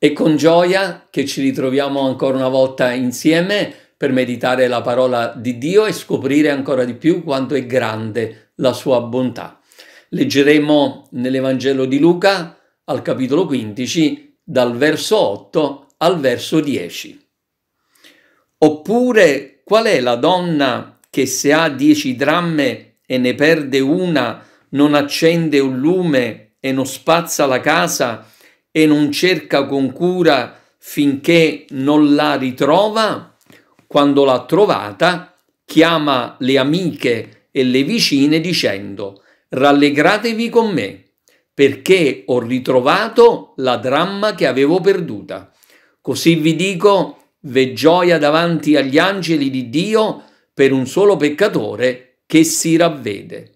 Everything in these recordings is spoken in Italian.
E con gioia che ci ritroviamo ancora una volta insieme per meditare la parola di Dio e scoprire ancora di più quanto è grande la sua bontà. Leggeremo nell'Evangelo di Luca al capitolo 15 dal verso 8 al verso 10. Oppure qual è la donna che se ha dieci dramme e ne perde una non accende un lume e non spazza la casa e non cerca con cura finché non la ritrova? Quando l'ha trovata, chiama le amiche e le vicine dicendo Rallegratevi con me, perché ho ritrovato la dramma che avevo perduta. Così vi dico, v'è gioia davanti agli angeli di Dio per un solo peccatore che si ravvede.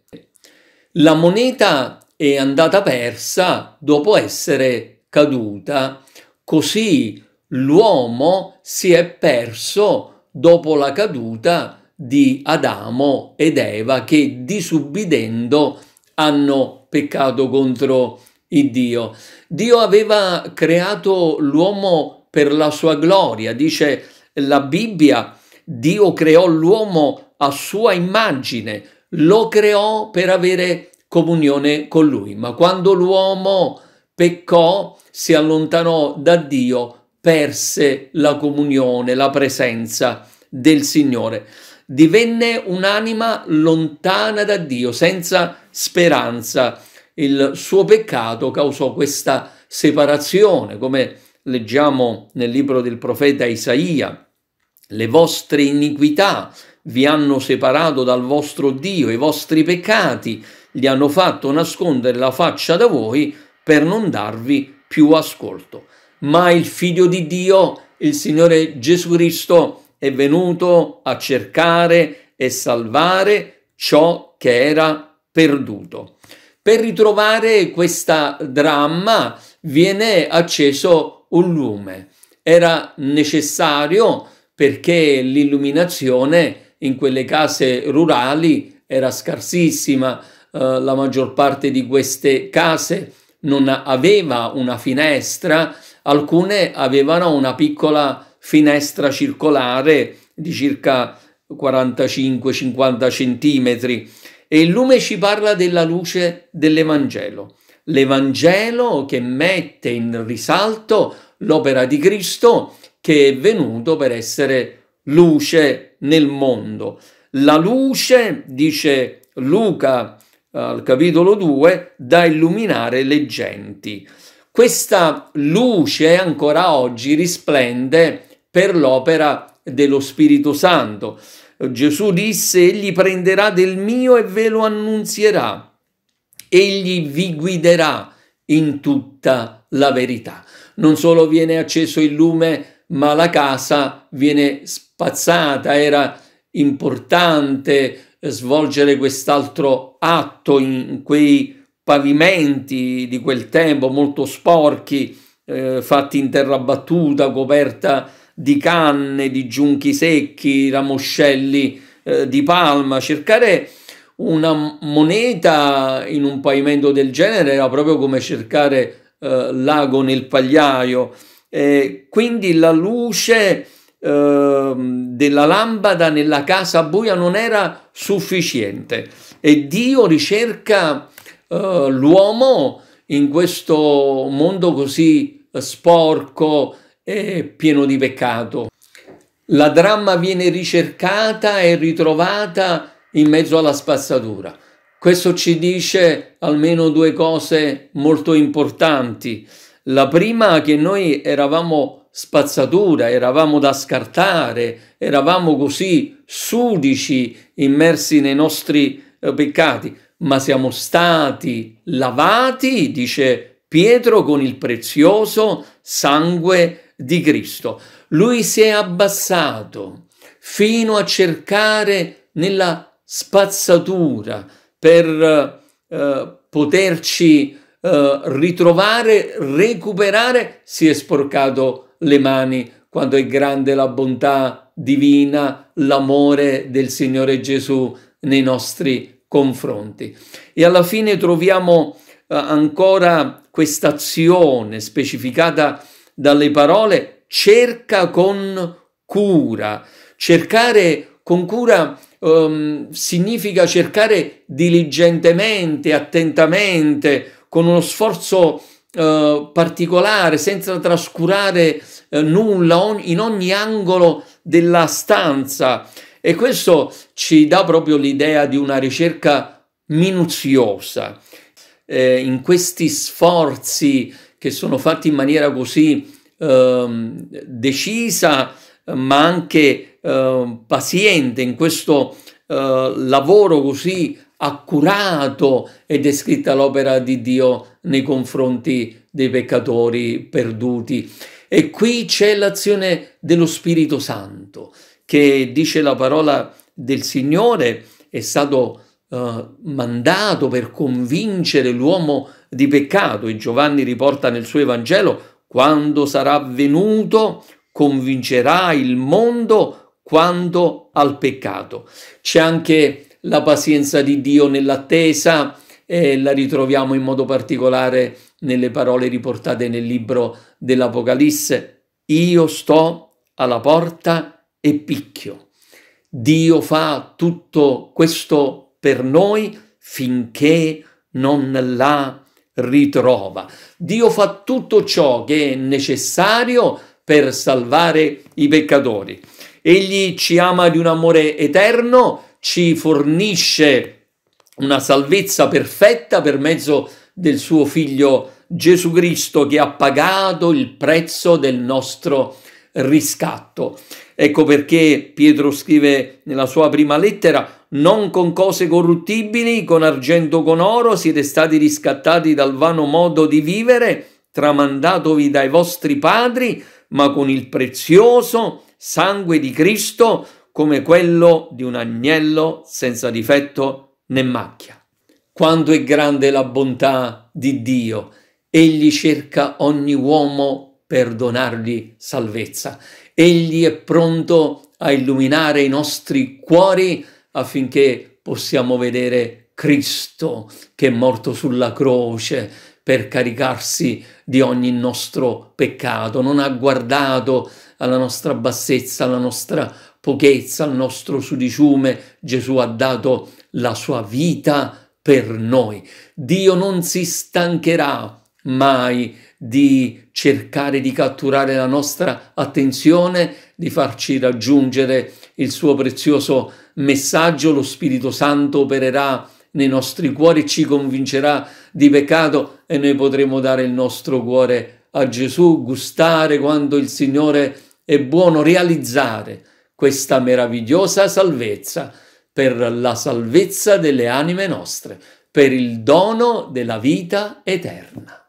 La moneta è andata persa dopo essere caduta, così l'uomo si è perso dopo la caduta di Adamo ed Eva che disubbidendo hanno peccato contro il Dio. Dio aveva creato l'uomo per la sua gloria, dice la Bibbia, Dio creò l'uomo a sua immagine, lo creò per avere comunione con lui, ma quando l'uomo peccò, si allontanò da Dio, perse la comunione, la presenza del Signore divenne un'anima lontana da Dio, senza speranza. Il suo peccato causò questa separazione, come leggiamo nel libro del profeta Isaia. Le vostre iniquità vi hanno separato dal vostro Dio, i vostri peccati gli hanno fatto nascondere la faccia da voi per non darvi più ascolto. Ma il figlio di Dio, il Signore Gesù Cristo, è venuto a cercare e salvare ciò che era perduto. Per ritrovare questa dramma viene acceso un lume. Era necessario perché l'illuminazione in quelle case rurali era scarsissima, eh, la maggior parte di queste case non aveva una finestra, alcune avevano una piccola finestra circolare di circa 45-50 centimetri e il lume ci parla della luce dell'Evangelo. L'Evangelo che mette in risalto l'opera di Cristo che è venuto per essere luce nel mondo. La luce, dice Luca al capitolo 2, da illuminare le genti. Questa luce ancora oggi risplende per l'opera dello Spirito Santo. Gesù disse, egli prenderà del mio e ve lo annunzierà, egli vi guiderà in tutta la verità. Non solo viene acceso il lume, ma la casa viene spazzata, era importante svolgere quest'altro atto in quei pavimenti di quel tempo molto sporchi, eh, fatti in terra battuta, coperta di canne, di giunchi secchi, ramoscelli eh, di palma, cercare una moneta in un pavimento del genere era proprio come cercare eh, l'ago nel pagliaio. Eh, quindi la luce eh, della lampada nella casa buia non era sufficiente e Dio ricerca eh, l'uomo in questo mondo così eh, sporco, è pieno di peccato. La dramma viene ricercata e ritrovata in mezzo alla spazzatura. Questo ci dice almeno due cose molto importanti. La prima che noi eravamo spazzatura, eravamo da scartare, eravamo così sudici, immersi nei nostri eh, peccati, ma siamo stati lavati, dice Pietro, con il prezioso sangue di Cristo. Lui si è abbassato fino a cercare nella spazzatura per eh, poterci eh, ritrovare, recuperare, si è sporcato le mani quando è grande la bontà divina, l'amore del Signore Gesù nei nostri confronti. E alla fine troviamo eh, ancora questa azione specificata dalle parole cerca con cura. Cercare con cura um, significa cercare diligentemente, attentamente, con uno sforzo uh, particolare, senza trascurare uh, nulla on- in ogni angolo della stanza. E questo ci dà proprio l'idea di una ricerca minuziosa. Eh, in questi sforzi che sono fatti in maniera così ehm, decisa ma anche eh, paziente in questo eh, lavoro così accurato è descritta l'opera di Dio nei confronti dei peccatori perduti. E qui c'è l'azione dello Spirito Santo, che dice la parola del Signore, è stato eh, mandato per convincere l'uomo di peccato e Giovanni riporta nel suo Evangelo, quando sarà venuto convincerà il mondo quanto al peccato. C'è anche la pazienza di Dio nell'attesa e la ritroviamo in modo particolare nelle parole riportate nel libro dell'Apocalisse. Io sto alla porta e picchio. Dio fa tutto questo per noi finché non la ritrova. Dio fa tutto ciò che è necessario per salvare i peccatori. Egli ci ama di un amore eterno, ci fornisce una salvezza perfetta per mezzo del suo figlio Gesù Cristo che ha pagato il prezzo del nostro riscatto. Ecco perché Pietro scrive nella sua prima lettera non con cose corruttibili, con argento con oro, siete stati riscattati dal vano modo di vivere, tramandatovi dai vostri padri, ma con il prezioso sangue di Cristo come quello di un agnello senza difetto né macchia. Quanto è grande la bontà di Dio! Egli cerca ogni uomo per donargli salvezza. Egli è pronto a illuminare i nostri cuori affinché possiamo vedere Cristo che è morto sulla croce per caricarsi di ogni nostro peccato, non ha guardato alla nostra bassezza, alla nostra pochezza, al nostro sudiciume, Gesù ha dato la sua vita per noi. Dio non si stancherà mai di cercare di catturare la nostra attenzione, di farci raggiungere il suo prezioso messaggio lo Spirito Santo opererà nei nostri cuori, ci convincerà di peccato e noi potremo dare il nostro cuore a Gesù, gustare quando il Signore è buono, realizzare questa meravigliosa salvezza per la salvezza delle anime nostre, per il dono della vita eterna.